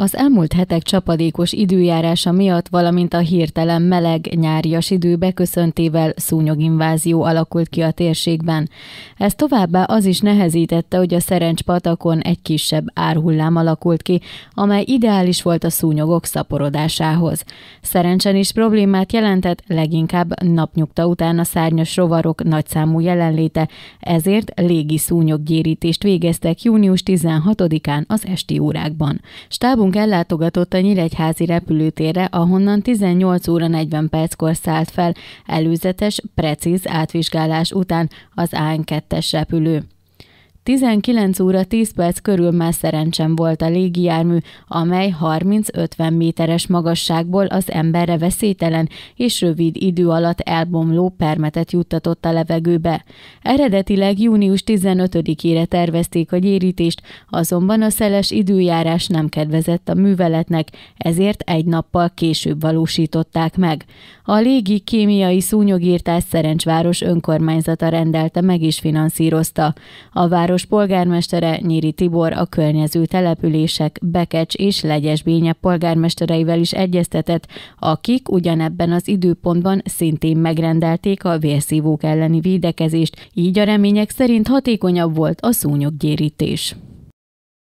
Az elmúlt hetek csapadékos időjárása miatt, valamint a hirtelen meleg nyárias idő beköszöntével szúnyoginvázió alakult ki a térségben. Ez továbbá az is nehezítette, hogy a Szerencs patakon egy kisebb árhullám alakult ki, amely ideális volt a szúnyogok szaporodásához. Szerencsen is problémát jelentett leginkább napnyugta után a szárnyas rovarok nagyszámú jelenléte, ezért légi szúnyoggyérítést végeztek június 16-án az esti órákban. Stábunk Csapatunk ellátogatott a Nyíregyházi repülőtérre, ahonnan 18 óra 40 perckor szállt fel előzetes, precíz átvizsgálás után az AN2-es repülő. 19 óra 10 perc körül már szerencsem volt a légijármű, amely 30-50 méteres magasságból az emberre veszélytelen és rövid idő alatt elbomló permetet juttatott a levegőbe. Eredetileg június 15-ére tervezték a gyérítést, azonban a szeles időjárás nem kedvezett a műveletnek, ezért egy nappal később valósították meg. A légi kémiai szúnyogírtás Szerencsváros önkormányzata rendelte meg és finanszírozta. A város város polgármestere Nyíri Tibor a környező települések Bekecs és Legyesbénye polgármestereivel is egyeztetett, akik ugyanebben az időpontban szintén megrendelték a vérszívók elleni védekezést, így a remények szerint hatékonyabb volt a szúnyoggyérítés.